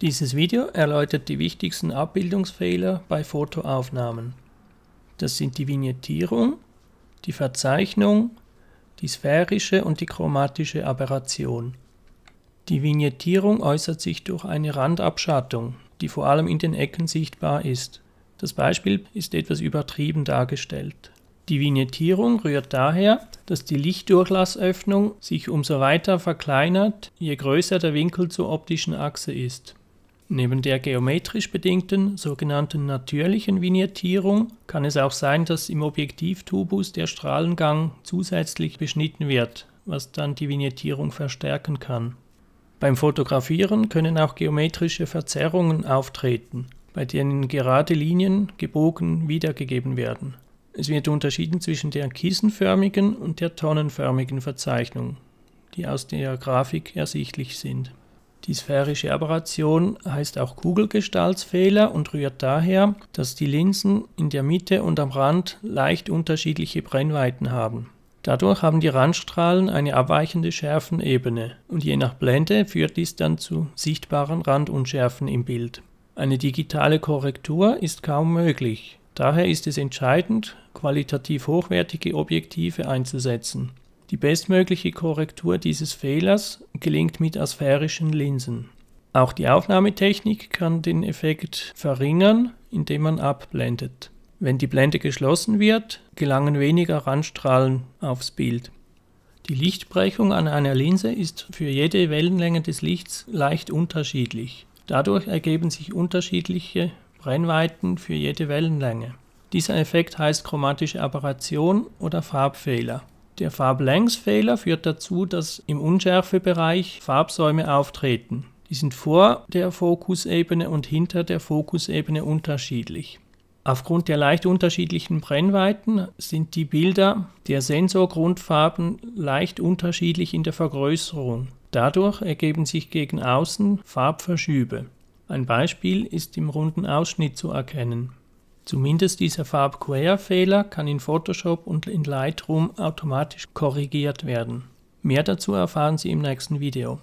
Dieses Video erläutert die wichtigsten Abbildungsfehler bei Fotoaufnahmen. Das sind die Vignettierung, die Verzeichnung, die sphärische und die chromatische Aberration. Die Vignettierung äußert sich durch eine Randabschattung, die vor allem in den Ecken sichtbar ist. Das Beispiel ist etwas übertrieben dargestellt. Die Vignettierung rührt daher, dass die Lichtdurchlassöffnung sich umso weiter verkleinert, je größer der Winkel zur optischen Achse ist. Neben der geometrisch bedingten sogenannten natürlichen Vignettierung kann es auch sein, dass im Objektivtubus der Strahlengang zusätzlich beschnitten wird, was dann die Vignettierung verstärken kann. Beim Fotografieren können auch geometrische Verzerrungen auftreten, bei denen gerade Linien gebogen wiedergegeben werden. Es wird unterschieden zwischen der kissenförmigen und der tonnenförmigen Verzeichnung, die aus der Grafik ersichtlich sind. Die sphärische Aberration heißt auch Kugelgestaltsfehler und rührt daher, dass die Linsen in der Mitte und am Rand leicht unterschiedliche Brennweiten haben. Dadurch haben die Randstrahlen eine abweichende Schärfenebene und je nach Blende führt dies dann zu sichtbaren Randunschärfen im Bild. Eine digitale Korrektur ist kaum möglich. Daher ist es entscheidend, qualitativ hochwertige Objektive einzusetzen. Die bestmögliche Korrektur dieses Fehlers gelingt mit asphärischen Linsen. Auch die Aufnahmetechnik kann den Effekt verringern, indem man abblendet. Wenn die Blende geschlossen wird, gelangen weniger Randstrahlen aufs Bild. Die Lichtbrechung an einer Linse ist für jede Wellenlänge des Lichts leicht unterschiedlich. Dadurch ergeben sich unterschiedliche Brennweiten für jede Wellenlänge. Dieser Effekt heißt chromatische Aberration oder Farbfehler. Der Farblängsfehler führt dazu, dass im Unschärfebereich Farbsäume auftreten. Die sind vor der Fokusebene und hinter der Fokusebene unterschiedlich. Aufgrund der leicht unterschiedlichen Brennweiten sind die Bilder der Sensorgrundfarben leicht unterschiedlich in der Vergrößerung. Dadurch ergeben sich gegen außen Farbverschübe. Ein Beispiel ist im runden Ausschnitt zu erkennen. Zumindest dieser Farbquer-Fehler kann in Photoshop und in Lightroom automatisch korrigiert werden. Mehr dazu erfahren Sie im nächsten Video.